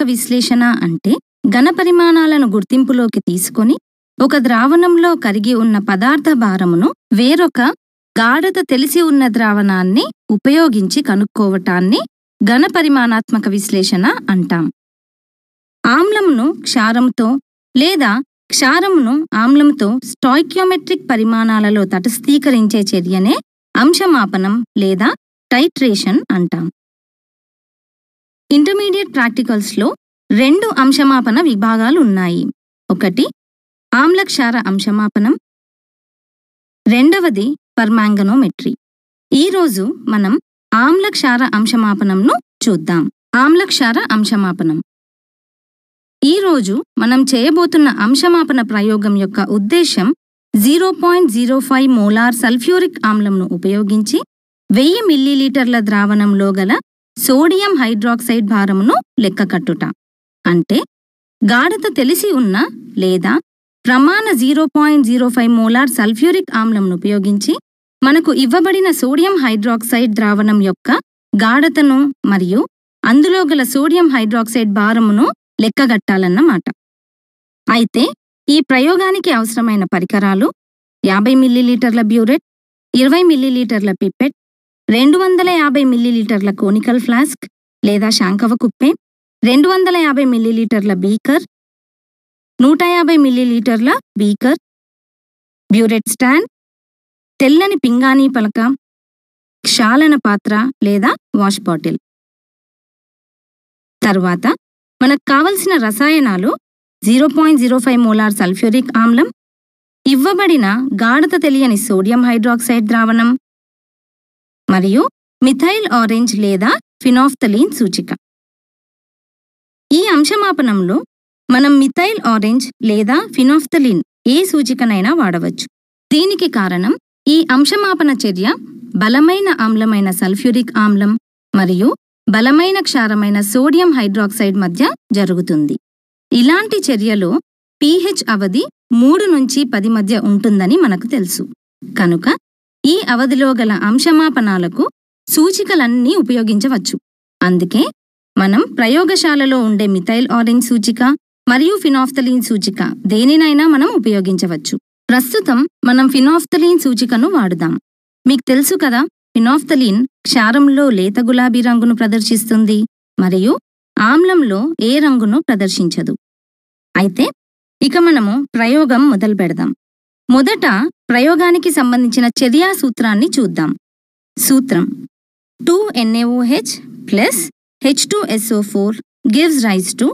పరిమాణాత్మక విశ్లేషణ అంటే ఘన పరిమాణాలను గుర్తింపులోకి తీసుకొని ఒక ద్రావణంలో కరిగి ఉన్న పదార్థ భారమును వేరొక గాఢత తెలిసి ఉన్న ద్రావణాన్ని ఉపయోగించి కనుక్కోవటాన్ని ఘన పరిమాణాత్మక విశ్లేషణ అంటాం ఆమ్లమును క్షారంతో లేదా క్షారమును ఆమ్లంతో స్టాయిక్యోమెట్రిక్ పరిమాణాలలో తటస్థీకరించే చర్యనే అంశమాపనం లేదా టైట్రేషన్ అంటాం ఇంటర్మీడియట్ ప్రాక్టికల్స్లో రెండు అంశమాపన విభాగాలు ఉన్నాయి ఒకటి ఆమ్లక్షార అంశమాపనం రెండవది పర్మాంగనోమెట్రీ ఈరోజు మనం ఆమ్లక్షార అంశమాపనంను చూద్దాం ఆమ్లక్షార అంశమాపనం ఈరోజు మనం చేయబోతున్న అంశమాపన ప్రయోగం యొక్క ఉద్దేశం zero point zero five molar sulphuric ఆమ్లంను ఉపయోగించి వెయ్యి మిల్లీలీటర్ల ద్రావణంలో గల సోడియం హైడ్రాక్సైడ్ భారమును లెక్కకట్టుట అంటే గాఢత తెలిసి ఉన్న లేదా ప్రమాణ zero point zero five molar sulphuric ఆమ్లంను ఉపయోగించి మనకు ఇవ్వబడిన సోడియం హైడ్రాక్సైడ్ ద్రావణం యొక్క గాఢతను మరియు అందులో గల సోడియం హైడ్రాక్సైడ్ భారమును లెక్కగట్టాలన్నమాట అయితే ఈ ప్రయోగానికి అవసరమైన పరికరాలు యాభై మిల్లీలీటర్ల బ్యూరెట్ ఇరవై మిల్లీలీటర్ల పిప్పెట్ రెండు వందల యాభై మిల్లీలీటర్ల కోనికల్ ఫ్లాస్క్ లేదా శాంకవ కుప్పే రెండు వందల యాభై మిల్లీలీటర్ల బీకర్ నూట యాభై మిల్లీలీటర్ల బీకర్ బ్యూరెట్ స్టాండ్ తెల్లని పింగాణీ పలక క్షాలన పాత్ర లేదా వాష్ బాటిల్ తర్వాత మనకు కావలసిన రసాయనాలు zero point zero five molar sulphuric ఆమ్లం ఇవ్వబడిన గాఢత తెలియని సోడియం హైడ్రాక్సైడ్ ద్రావణం మరియు మిథైల్ ఆరెంజ్ లేదా ఫినాఫ్తలీన్ సూచిక ఈ అంశమాపనంలో మనం మిథైల్ ఆరెంజ్ లేదా ఫినాఫ్తలిన్ ఏ సూచికనైనా వాడవచ్చు దీనికి కారణం ఈ అంశమాపన చర్య బలమైన ఆమ్లమైన సల్ఫ్యూరిక్ ఆమ్లం మరియు బలమైన క్షారమైన సోడియం హైడ్రాక్సైడ్ మధ్య జరుగుతుంది ఇలాంటి చర్యలో పీహెచ్ అవధి మూడు నుంచి పది మధ్య ఉంటుందని మనకు తెలుసు కనుక ఈ అవధిలో గల అంశమాపనాలకు సూచికలన్నీ ఉపయోగించవచ్చు అందుకే మనం ప్రయోగశాలలో ఉండే మిథైల్ ఆరెంజ్ సూచిక మరియు ఫినాఫ్తలీన్ సూచిక దేనినైనా మనం ఉపయోగించవచ్చు ప్రస్తుతం మనం ఫినాఫ్తలీన్ సూచికను వాడుదాం మీకు తెలుసు కదా ఫినాఫ్తలీన్ క్షారంలో లేత గులాబీ రంగును ప్రదర్శిస్తుంది మరియు ఆమ్లంలో ఏ రంగును ప్రదర్శించదు అయితే ఇక మనము ప్రయోగం మొదలు పెడదాం మొదట ప్రయోగానికి సంబంధించిన చర్యా సూత్రాన్ని చూద్దాం సూత్రం two N A O H plus H two S O four gives rise to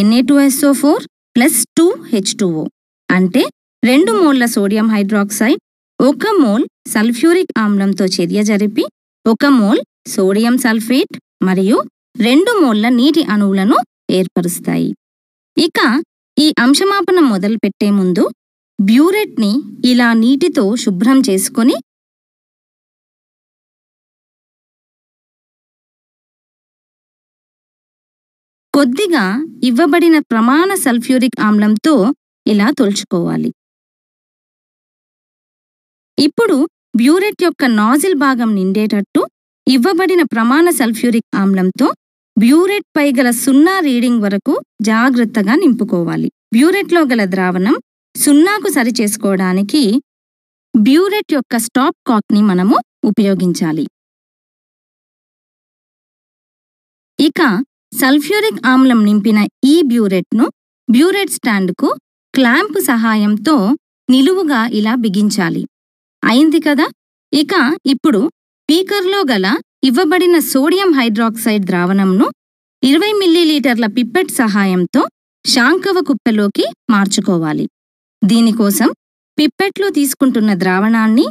N A two S O four plus two H two O అంటే రెండు మోళ్ల సోడియం హైడ్రాక్సైడ్ ఒక మోల్ సల్ఫ్యూరిక్ ఆమ్లంతో చర్య జరిపి ఒక మోల్ సోడియం సల్ఫేట్ మరియు రెండు మోళ్ల నీటి అణువులను ఏర్పరుస్తాయి ఇక ఈ అంశమాపనం మొదలుపెట్టే ముందు బ్యూరెట్ని ఇలా నీటితో శుభ్రం చేసుకొని కొద్దిగా ఇవ్వబడిన ప్రమాణ సల్ఫ్యూరిక్ ఆమ్లంతో ఇలా తొలుచుకోవాలి ఇప్పుడు బ్యూరెట్ యొక్క నాజిల్ భాగం నిండేటట్టు ఇవ్వబడిన ప్రమాణ సల్ఫ్యూరిక్ ఆమ్లంతో బ్యూరెట్ పై గల సున్నా రీడింగ్ వరకు జాగ్రత్తగా నింపుకోవాలి బ్యూరెట్లో గల ద్రావణం సున్నాకు సరిచేసుకోవడానికి బ్యూరెట్ యొక్క స్టాప్ కాక్ని మనము ఉపయోగించాలి ఇక సల్ఫ్యూరిక్ ఆమ్లం నింపిన ఈ బ్యూరెట్ను బ్యూరెట్ స్టాండ్కు క్లాంప్ సహాయంతో నిలువుగా ఇలా బిగించాలి అయింది కదా ఇక ఇప్పుడు స్పీకర్లో గల ఇవ్వబడిన సోడియం హైడ్రాక్సైడ్ ద్రావణంను ఇరవై మిల్లీలీటర్ల పిప్పెట్ సహాయంతో శాంకవ కుప్పెలోకి మార్చుకోవాలి దీనికోసం పిప్పెట్లో తీసుకుంటున్న ద్రావణాన్ని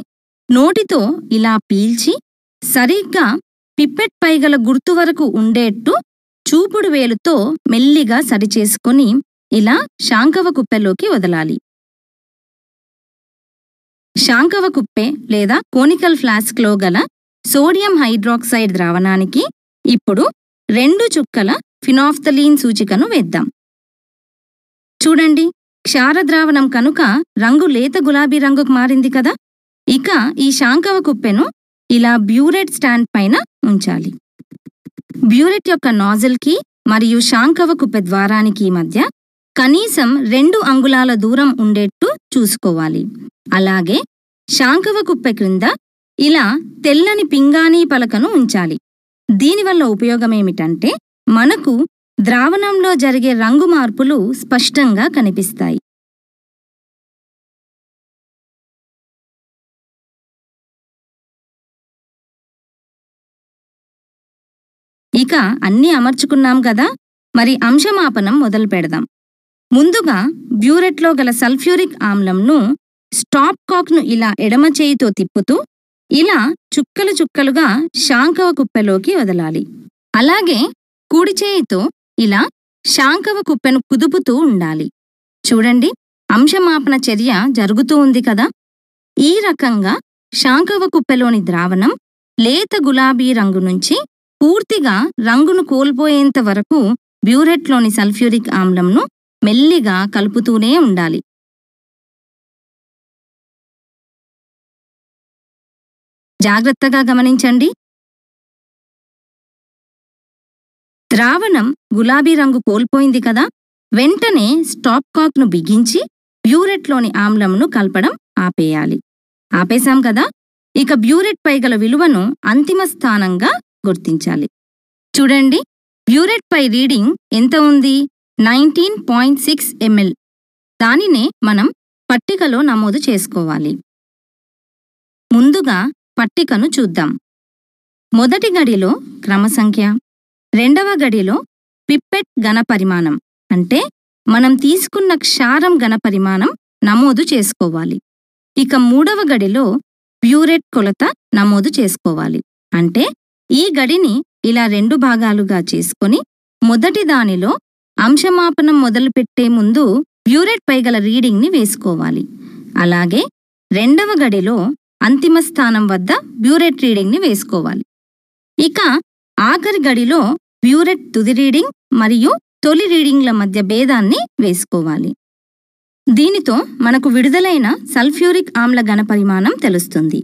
నోటితో ఇలా పీల్చి సరిగ్గా పిప్పెట్ పైగల గుర్తు వరకు ఉండేట్టు చూపుడు వేలుతో మెల్లిగా సరిచేసుకుని ఇలా శాంకవ కుప్పెలోకి వదలాలి శాంకవ కుప్పె లేదా కోనికల్ ఫ్లాస్క్లో గల సోడియం హైడ్రాక్సైడ్ ద్రావణానికి ఇప్పుడు రెండు చుక్కల ఫినాఫ్థలీన్ సూచికను వేద్దాం చూడండి క్షారద్రావణం కనుక రంగు లేత గులాబీ రంగుకు మారింది కదా ఇక ఈ శాంకవ కుప్పెను ఇలా బ్యూరెట్ స్టాండ్ పైన ఉంచాలి బ్యూరెట్ యొక్క నాజిల్కి మరియు శాంకవ కుప్పె ద్వారానికి మధ్య కనీసం రెండు అంగుళాల దూరం ఉండేట్టు చూసుకోవాలి అలాగే శాంకవ కుప్పె క్రింద ఇలా తెల్లని పింగాణీ పలకను ఉంచాలి దీనివల్ల ఉపయోగమేమిటంటే మనకు ద్రావణంలో జరిగే రంగు మార్పులు స్పష్టంగా కనిపిస్తాయి ఇక అన్నీ అమర్చుకున్నాం కదా మరి అంశమాపనం మొదలు పెడదాం ముందుగా బ్యూరెట్లో గల సల్ఫ్యూరిక్ ఆమ్లంను స్టాప్ కాక్ను ఇలా ఎడమ చేయితో తిప్పుతూ ఇలా చుక్కలు చుక్కలుగా శాంకవ కుప్పెలోకి వదలాలి అలాగే కూడిచేయితో చేయితో ఇలా శాంకవ కుప్పెను కుదుపుతూ ఉండాలి చూడండి అంశమాపన చర్య జరుగుతూ ఉంది కదా ఈ రకంగా శాంకవ కుప్పెలోని ద్రావణం లేత గులాబీ రంగు నుంచి పూర్తిగా రంగును కోల్పోయేంత వరకు బ్యూరెట్లోని సల్ఫ్యూరిక్ ఆమ్లంను మెల్లిగా కలుపుతూనే ఉండాలి జాగ్రత్తగా గమనించండి ద్రావణం గులాబీ రంగు కోల్పోయింది కదా వెంటనే స్టాప్ ను బిగించి బ్యూరెట్లోని ఆమ్లంను కలపడం ఆపేయాలి ఆపేశాం కదా ఇక బ్యూరెట్ పై గల విలువను అంతిమ స్థానంగా గుర్తించాలి చూడండి బ్యూరెట్ పై రీడింగ్ ఎంత ఉంది నైన్టీన్ పాయింట్ సిక్స్ ఎంఎల్ దానినే మనం పట్టికలో నమోదు చేసుకోవాలి ముందుగా పట్టికను చూద్దాం మొదటి గడిలో క్రమ సంఖ్య రెండవ గడిలో పిప్పెట్ ఘనపరిమాణం అంటే మనం తీసుకున్న క్షారం ఘనపరిమాణం నమోదు చేసుకోవాలి ఇక మూడవ గడిలో ప్యూరెట్ కొలత నమోదు చేసుకోవాలి అంటే ఈ గడిని ఇలా రెండు భాగాలుగా చేసుకొని మొదటి దానిలో అంశమాపనం మొదలుపెట్టే ముందు ప్యూరెట్ పైగల రీడింగ్ని వేసుకోవాలి అలాగే రెండవ గడిలో అంతిమ స్థానం వద్ద బ్యూరెట్ రీడింగ్ని వేసుకోవాలి ఇక ఆఖరి గడిలో ప్యూరెట్ తుది రీడింగ్ మరియు తొలి రీడింగ్ల మధ్య భేదాన్ని వేసుకోవాలి దీనితో మనకు విడుదలైన సల్ఫ్యూరిక్ ఆమ్ల ఘనపరిమాణం తెలుస్తుంది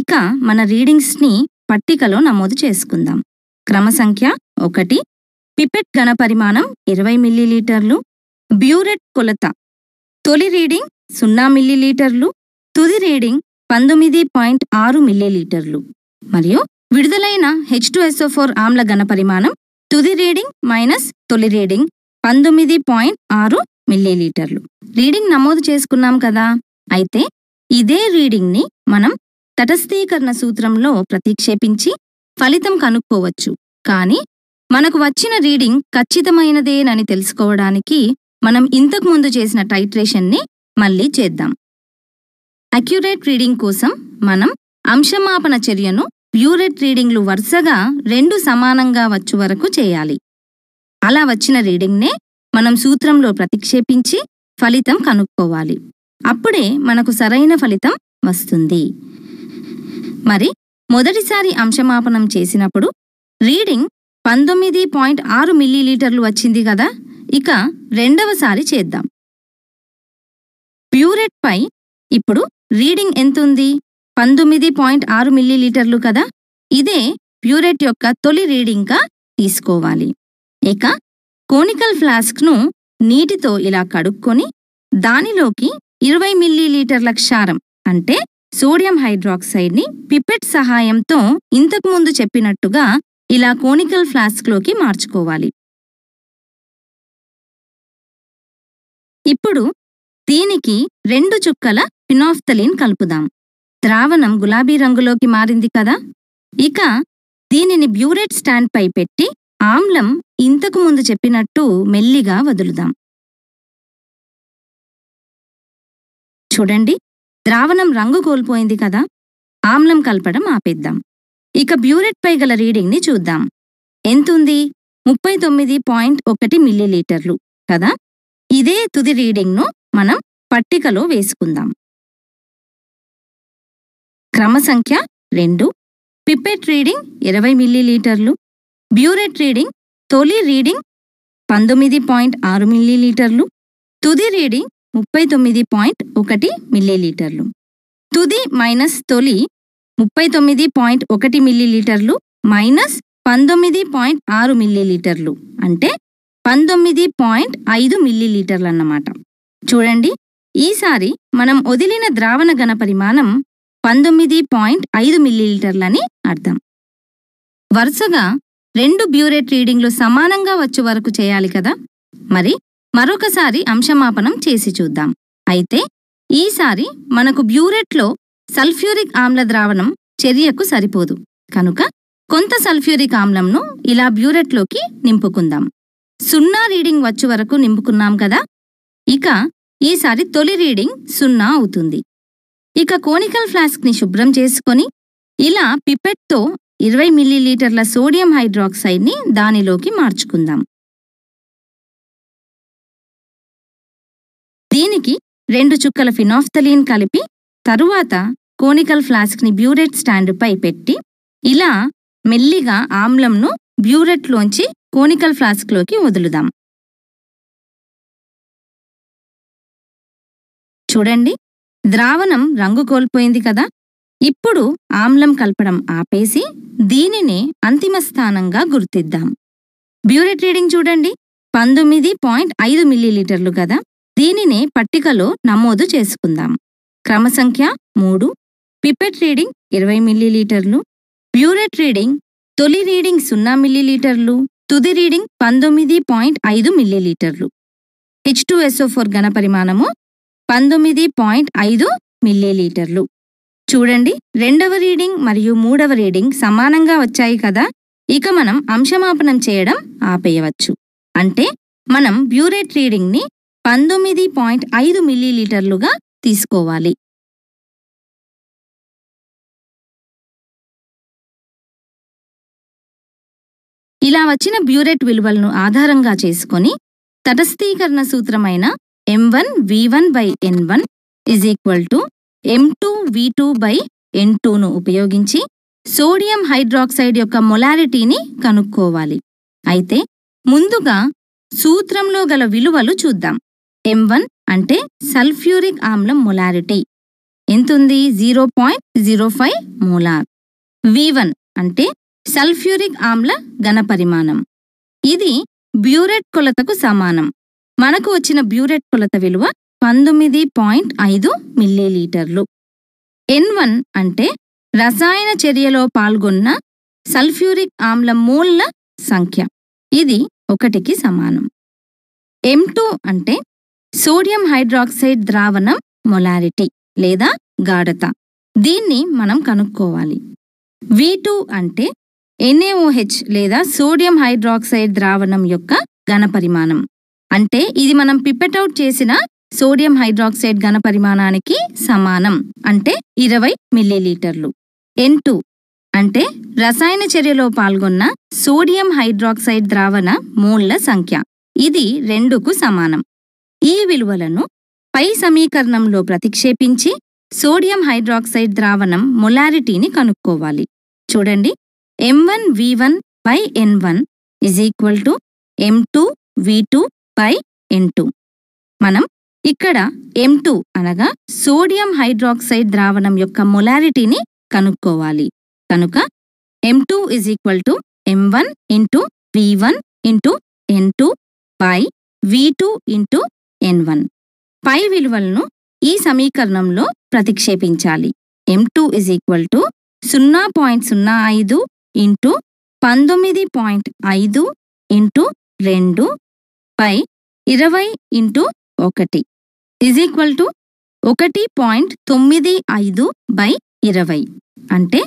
ఇక మన రీడింగ్స్ని పట్టికలో నమోదు చేసుకుందాం క్రమ సంఖ్య ఒకటి పిపెట్ ఘనపరిమాణం ఇరవై మిల్లీలీటర్లు బ్యూరెట్ కొలత తొలి రీడింగ్ సున్నా మిల్లీలీటర్లు తుది రీడింగ్ పంతొమ్మిది పాయింట్ ఆరు మిల్లీలీటర్లు మరియు విడుదలైన హెచ్ టూ ఫోర్ ఆమ్ల పరిమాణం తుది రీడింగ్ మైనస్ తొలి రీడింగ్ పంతొమ్మిది పాయింట్ ఆరు మిల్లీలీటర్లు రీడింగ్ నమోదు చేసుకున్నాం కదా అయితే ఇదే రీడింగ్ని మనం తటస్థీకరణ సూత్రంలో ప్రతిక్షేపించి ఫలితం కనుక్కోవచ్చు కానీ మనకు వచ్చిన రీడింగ్ ఖచ్చితమైనదేనని తెలుసుకోవడానికి మనం ఇంతకు ముందు చేసిన టైట్రేషన్ని మళ్ళీ చేద్దాం అక్యురేట్ రీడింగ్ కోసం మనం అంశమాపన చర్యను ప్యూరెట్ రీడింగ్లు వరుసగా రెండు సమానంగా వచ్చు వరకు చేయాలి అలా వచ్చిన రీడింగ్నే మనం సూత్రంలో ప్రతిక్షేపించి ఫలితం కనుక్కోవాలి అప్పుడే మనకు సరైన ఫలితం వస్తుంది మరి మొదటిసారి అంశమాపనం చేసినప్పుడు రీడింగ్ పంతొమ్మిది పాయింట్ ఆరు మిల్లీలీటర్లు వచ్చింది కదా ఇక రెండవసారి చేద్దాం ప్యూరెట్పై ఇప్పుడు రీడింగ్ ఎంతుంది పంతొమ్మిది పాయింట్ ఆరు మిల్లీలీటర్లు కదా ఇదే ప్యూరెట్ యొక్క తొలి రీడింగ్గా తీసుకోవాలి ఇక కోనికల్ ఫ్లాస్క్ను నీటితో ఇలా కడుక్కొని దానిలోకి ఇరవై మిల్లీలీటర్ల క్షారం అంటే సోడియం హైడ్రాక్సైడ్ని పిపెట్ సహాయంతో ఇంతకుముందు చెప్పినట్టుగా ఇలా కోనికల్ ఫ్లాస్క్లోకి మార్చుకోవాలి ఇప్పుడు దీనికి రెండు చుక్కల పినాఫ్తలిన్ కలుపుదాం ద్రావణం గులాబీ రంగులోకి మారింది కదా ఇక దీనిని బ్యూరేట్ స్టాండ్ పై పెట్టి ఆమ్లం ఇంతకు ముందు చెప్పినట్టు మెల్లిగా వదులుదాం చూడండి ద్రావణం రంగు కోల్పోయింది కదా ఆమ్లం కలపడం ఆపేద్దాం ఇక బ్యూరెట్ పై గల రీడింగ్ని చూద్దాం ఎంతుంది ముప్పై తొమ్మిది పాయింట్ ఒకటి మిల్లీలీటర్లు కదా ఇదే తుది రీడింగ్ను మనం పట్టికలో వేసుకుందాం క్రమ సంఖ్య రెండు పిప్పెట్ రీడింగ్ ఇరవై మిల్లీలీటర్లు బ్యూరెట్ రీడింగ్ తొలి రీడింగ్ పంతొమ్మిది పాయింట్ ఆరు మిల్లీలీటర్లు తుది రీడింగ్ ముప్పై తొమ్మిది పాయింట్ ఒకటి మిల్లీలీటర్లు తుది మైనస్ తొలి ముప్పై తొమ్మిది పాయింట్ ఒకటి మిల్లీలీటర్లు మైనస్ పంతొమ్మిది పాయింట్ ఆరు మిల్లీలీటర్లు అంటే పంతొమ్మిది పాయింట్ ఐదు మిల్లీలీటర్లు అన్నమాట చూడండి ఈసారి మనం వదిలిన ద్రావణ ఘన పరిమాణం పంతొమ్మిది పాయింట్ ఐదు మిల్లీలీటర్లని అర్థం వరుసగా రెండు బ్యూరేట్ రీడింగ్లు సమానంగా వచ్చే వరకు చేయాలి కదా మరి మరొకసారి అంశమాపనం చేసి చూద్దాం అయితే ఈసారి మనకు బ్యూరెట్లో సల్ఫ్యూరిక్ ఆమ్ల ద్రావణం చర్యకు సరిపోదు కనుక కొంత సల్ఫ్యూరిక్ ఆమ్లంను ఇలా బ్యూరెట్లోకి నింపుకుందాం సున్నా రీడింగ్ వచ్చే వరకు నింపుకున్నాం కదా ఇక ఈసారి తొలి రీడింగ్ సున్నా అవుతుంది ఇక కోనికల్ ఫ్లాస్క్ని శుభ్రం చేసుకొని ఇలా పిపెట్తో ఇరవై మిల్లీలీటర్ల సోడియం హైడ్రాక్సైడ్ని దానిలోకి మార్చుకుందాం దీనికి రెండు చుక్కల ఫినాఫ్థలీన్ కలిపి తరువాత కోనికల్ ఫ్లాస్క్ని బ్యూరెట్ పై పెట్టి ఇలా మెల్లిగా ఆమ్లంను బ్యూరెట్లోంచి కోనికల్ ఫ్లాస్క్లోకి వదులుదాం చూడండి ద్రావణం రంగు కోల్పోయింది కదా ఇప్పుడు ఆమ్లం కలపడం ఆపేసి దీనినే అంతిమ స్థానంగా గుర్తిద్దాం బ్యూరెట్ రీడింగ్ చూడండి పంతొమ్మిది పాయింట్ ఐదు మిల్లీలీటర్లు కదా దీనినే పట్టికలో నమోదు చేసుకుందాం క్రమసంఖ్య మూడు పిపెట్ రీడింగ్ ఇరవై మిల్లీలీటర్లు బ్యూరెట్ రీడింగ్ తొలి రీడింగ్ సున్నా మిల్లీలీటర్లు తుది రీడింగ్ పంతొమ్మిది పాయింట్ ఐదు మిల్లీలీటర్లు హెచ్ టూ ఎస్ఓ ఫోర్ ఘనపరిమాణము పంతొమ్మిది పాయింట్ ఐదు మిల్లీలీటర్లు చూడండి రెండవ రీడింగ్ మరియు మూడవ రీడింగ్ సమానంగా వచ్చాయి కదా ఇక మనం అంశమాపనం చేయడం ఆపేయవచ్చు అంటే మనం బ్యూరేట్ రీడింగ్ని పంతొమ్మిది పాయింట్ ఐదు మిల్లీలీటర్లుగా తీసుకోవాలి ఇలా వచ్చిన బ్యూరెట్ విలువలను ఆధారంగా చేసుకొని తటస్థీకరణ సూత్రమైన m1 v1 by n1 is equal to m2 v2 by టూను ఉపయోగించి సోడియం హైడ్రాక్సైడ్ యొక్క మొలారిటీని కనుక్కోవాలి అయితే ముందుగా సూత్రంలో గల విలువలు చూద్దాం ఎం వన్ అంటే సల్ఫ్యూరిక్ ఆమ్లం మొలారిటీ ఎంతుంది zero point zero five molar one అంటే సల్ఫ్యూరిక్ ఆమ్ల ఘనపరిమాణం ఇది బ్యూరెట్ కొలతకు సమానం మనకు వచ్చిన బ్యూరెట్ కొలత విలువ పంతొమ్మిది పాయింట్ ఐదు మిల్లీలీటర్లు ఎన్ వన్ అంటే రసాయన చర్యలో పాల్గొన్న సల్ఫ్యూరిక్ ఆమ్ల మూల్ల సంఖ్య ఇది ఒకటికి సమానం ఎం టూ అంటే సోడియం హైడ్రాక్సైడ్ ద్రావణం మొలారిటీ లేదా గాఢత దీన్ని మనం కనుక్కోవాలి వి టూ అంటే ఎన్ఏఓహెచ్ లేదా సోడియం హైడ్రాక్సైడ్ ద్రావణం యొక్క ఘనపరిమాణం అంటే ఇది మనం పిపెట్ అవుట్ చేసిన సోడియం హైడ్రాక్సైడ్ ఘన పరిమాణానికి సమానం అంటే ఇరవై మిల్లీలీటర్లు ఎన్ టూ అంటే రసాయన చర్యలో పాల్గొన్న సోడియం హైడ్రాక్సైడ్ ద్రావణ మూళ్ల సంఖ్య ఇది రెండుకు సమానం ఈ విలువలను పై సమీకరణంలో ప్రతిక్షేపించి సోడియం హైడ్రాక్సైడ్ ద్రావణం మొలారిటీని కనుక్కోవాలి చూడండి M one V one by N one is equal to M two V two by N two మనం ఇక్కడ ఎం టూ అనగా సోడియం హైడ్రాక్సైడ్ ద్రావణం యొక్క మొలారిటీని కనుక్కోవాలి కనుక M two is equal to M one into V one into N two by V two into N one పై విలువలను ఈ సమీకరణంలో ప్రతిక్షేపించాలి M two is equal to సున్నా పాయింట్ సున్నా ఐదు ఇంటూ పంతొమ్మిది పాయింట్ ఐదు ఇంటూ రెండు పై ఇరవై ఇంటూ ఒకటి ఇజ్ ఈక్వల్ టు ఒకటి పాయింట్ తొమ్మిది ఐదు బై ఇరవై అంటే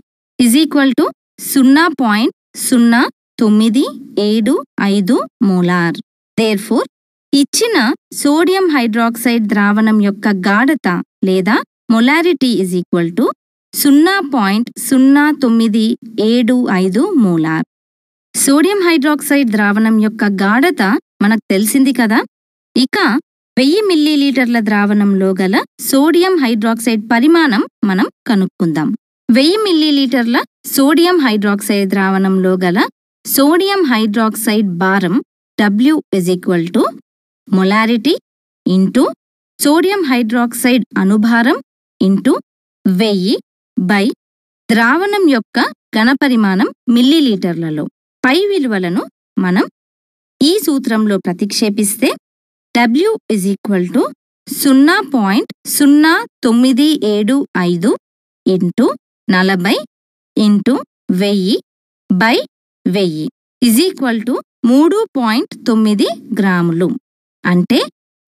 ఇజ్ ఈక్వల్ టు సున్నా పాయింట్ సున్నా తొమ్మిది ఏడు ఐదు మోలార్ దేర్ఫోర్ ఇచ్చిన సోడియం హైడ్రాక్సైడ్ ద్రావణం యొక్క గాఢత లేదా మొలారిటీ ఇజ్ ఈక్వల్ టు సున్నా పాయింట్ సున్నా తొమ్మిది ఏడు ఐదు మోలార్ సోడియం హైడ్రాక్సైడ్ ద్రావణం యొక్క గాఢత మనకు తెలిసింది కదా ఇక వెయ్యి మిల్లీలీటర్ల ద్రావణంలో గల సోడియం హైడ్రాక్సైడ్ పరిమాణం మనం కనుక్కుందాం వెయ్యి మిల్లీలీటర్ల సోడియం హైడ్రాక్సైడ్ ద్రావణంలో గల సోడియం హైడ్రాక్సైడ్ భారం W is equal to molarity into sodium hydroxide అనుభారం ఇంటూ వెయ్యి బై ద్రావణం యొక్క ఘనపరిమాణం మిల్లీలీటర్లలో పై విలువలను మనం ఈ సూత్రంలో ప్రతిక్షేపిస్తే డబ్ల్యూ ఇజ్ ఈక్వల్ టు సున్నా పాయింట్ సున్నా తొమ్మిది ఏడు ఐదు ఇంటూ నలభై ఇంటూ వెయ్యి బై వెయ్యి ఇజ్ ఈక్వల్ టు మూడు పాయింట్ తొమ్మిది గ్రాములు అంటే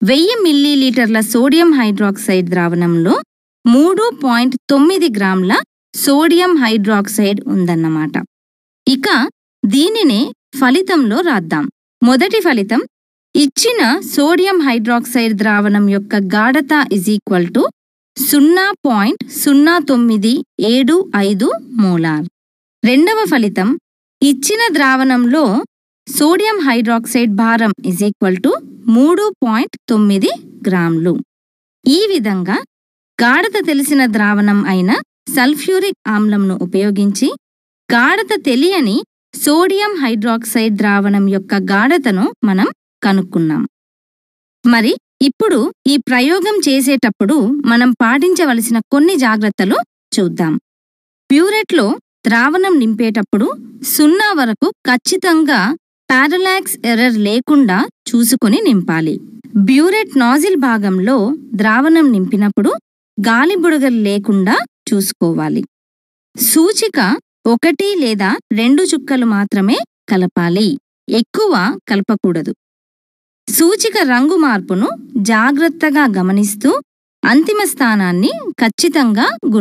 వెయ్యి మిల్లీలీటర్ల సోడియం హైడ్రాక్సైడ్ ద్రావణంలో మూడు పాయింట్ తొమ్మిది గ్రాముల సోడియం హైడ్రాక్సైడ్ ఉందన్నమాట ఇక దీనినే ఫలితంలో రాద్దాం మొదటి ఫలితం ఇచ్చిన సోడియం హైడ్రాక్సైడ్ ద్రావణం యొక్క గాఢత ఇజ్ ఈక్వల్ టు సున్నా పాయింట్ సున్నా తొమ్మిది ఏడు ఐదు మోలార్ రెండవ ఫలితం ఇచ్చిన ద్రావణంలో సోడియం హైడ్రాక్సైడ్ భారం ఇజ్ ఈక్వల్ టు మూడు పాయింట్ తొమ్మిది గ్రాములు ఈ విధంగా గాఢత తెలిసిన ద్రావణం అయిన సల్ఫ్యూరిక్ ఆమ్లంను ఉపయోగించి గాఢత తెలియని సోడియం హైడ్రాక్సైడ్ ద్రావణం యొక్క గాఢతను మనం కనుక్కున్నాం మరి ఇప్పుడు ఈ ప్రయోగం చేసేటప్పుడు మనం పాటించవలసిన కొన్ని జాగ్రత్తలు చూద్దాం ప్యూరెట్లో ద్రావణం నింపేటప్పుడు సున్నా వరకు ఖచ్చితంగా పారలాక్స్ ఎర్రర్ లేకుండా చూసుకొని నింపాలి బ్యూరెట్ నాజిల్ భాగంలో ద్రావణం నింపినప్పుడు గాలి బుడగలు లేకుండా చూసుకోవాలి సూచిక ఒకటి లేదా రెండు చుక్కలు మాత్రమే కలపాలి ఎక్కువ కలపకూడదు సూచిక రంగు మార్పును జాగ్రత్తగా గమనిస్తూ అంతిమ స్థానాన్ని ఖచ్చితంగా గుర్తు